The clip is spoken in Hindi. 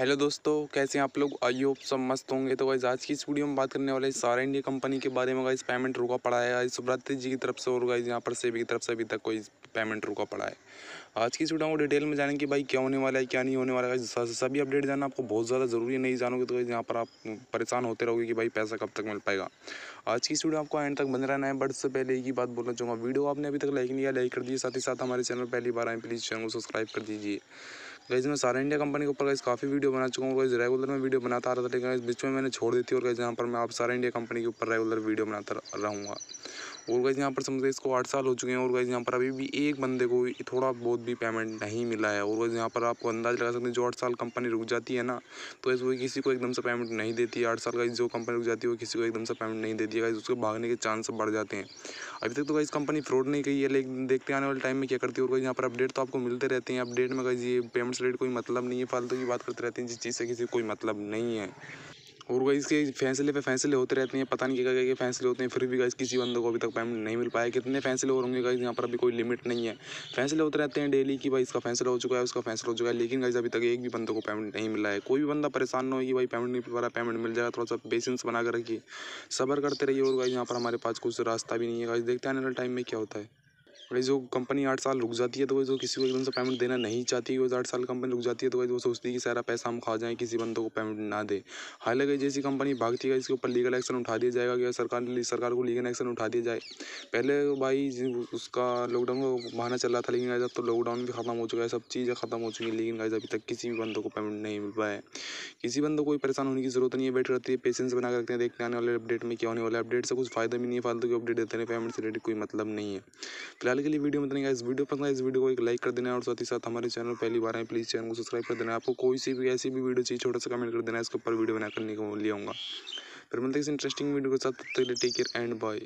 हेलो दोस्तों कैसे हैं आप लोग आई होप सब मस्त होंगे तो वाइज आज की इस वीडियो में बात करने वाले सारा इंडिया कंपनी के बारे में गाइज पेमेंट रुका पड़ा है आज सुब्रत जी की तरफ से और गाइज यहाँ पर सेबी की तरफ से अभी तक कोई पेमेंट रुका पड़ा है आज की इस वीडियो में डिटेल में जानेंगे भाई क्या होने वाला है क्या नहीं होने वाला है सभी अपडेट जाना आपको बहुत ज़्यादा ज़रूरी है नहीं जानोगे तो यहाँ पर आप परेशान होते रहोगे कि भाई पैसा कब तक मिल पाएगा आज की इस वीडियो आपको एंड तक बन रहना है बट उससे पहले एक ही बात बोलना चाहूँगा वीडियो आपने अभी तक लाइक नहीं किया लाइक कर दीजिए साथ ही साथ हमारे चैनल पहली बार आए प्लीज़ चैनल को सब्सक्राइब कर दीजिए गैस मैं सारा इंडिया कंपनी के ऊपर गैस काफ़ी वीडियो बना चुका हूँ रेगुलर में वीडियो बनाता रहा था लेकिन बीच में मैंने छोड़ दी थी और गैस यहाँ पर मैं आप सारा इंडिया कंपनी के ऊपर रेगुलर वीडियो बनाता रहूँगा और गाइज यहाँ पर समझ गए इसको आठ साल हो चुके हैं और गाइज यहाँ पर अभी भी एक बंदे को थोड़ा बहुत भी पेमेंट नहीं मिला है और गाइज यहाँ पर आपको अंदाज लगा सकते हैं जो आठ साल कंपनी रुक जाती है ना तो इस वो किसी को एकदम से पेमेंट नहीं देती है आठ साल का जो कंपनी रुक जाती है वो किसी को एकदम से पेमेंट नहीं देती है उसके भागने के चांस बढ़ जाते हैं अभी तक तो गाइज कंपनी फ्रॉड नहीं कही है लेकिन देखते आने वाले टाइम में क्या करती है और गाइज यहाँ पर अपडेट तो आपको मिलते रहते हैं अपडेट में गाइज ये पेमेंट्स रेट कोई मतलब नहीं है फालतू की बात करते रहते हैं जिस चीज़ से किसी कोई मतलब नहीं है और गाइस के फैसले पे फैसले होते रहते हैं पता नहीं क्या क्या फैसले होते हैं फिर भी गाइस किसी बंदे को अभी तक पेमेंट नहीं मिल पाया कितने फैसले और होंगे गाइस यहाँ पर अभी कोई लिमिट नहीं है फैसले होते रहते हैं डेली कि भाई इसका फैसला हो चुका है उसका फैसला हो चुका है लेकिन गाइस अभी तक एक भी बंदे को पेमेंट नहीं मिला है कोई भी बंदा परेशान न हो कि भाई पेमेंट नहीं मिल पा रहा पेमेंट मिल जाएगा थोड़ा सा पेशेंस बना कर रखिए सबर करते रहिए और गाइस यहाँ पर हमारे पास कुछ रास्ता भी नहीं है गाइस देखते हैं टाइम में क्या होता है और जो कंपनी आठ साल रुक जाती है तो वो जो किसी को एकदम से पेमेंट देना नहीं चाहती वो आठ साल कंपनी रुक जाती है तो वो सोचती है कि सारा पैसा हम खा जाएं किसी बंदों को पेमेंट ना दे हालांकि जैसी कंपनी भागती है इसके ऊपर लीगल एक्शन उठा दिया जाएगा कि सरकार सरकार को लीगल एक्शन उठा दिया जाए पहले तो भाई उसका लॉकडाउन का बहाना चल रहा था लेकिन अब तो लॉकडाउन भी ख़त्म हो चुका है सब चीज़ें ख़त्म हो चुकी हैं लेकिन गाइज अभी तक किसी भी बंदों को पेमेंट नहीं मिल पाया है किसी बंदों को कोई परेशान होने की ज़रूरत नहीं है बैठ रहती है पेशेंस बना रखते हैं देखने आने वाले अपडेट में क्या होने वाला है अपडेट से कुछ फ़ायदा भी नहीं है फालतू के अपडेट देते हैं पेमेंट से रिलेटेड कोई मतलब नहीं है फिलहाल हाल के लिए वीडियो में इस वीडियो पसंद है इस वीडियो को एक लाइक कर देना और साथ ही साथ हमारे चैनल पहली बार है प्लीज़ चैनल को सब्सक्राइब कर देना आपको कोई सी भी ऐसी भी वीडियो चाहिए छोटा सा कमेंट कर देना इसके ऊपर वीडियो बनाकर ले आऊँगा फिर मिलते इस इंटरेस्टिंग वीडियो के साथ टेक केयर एंड बाय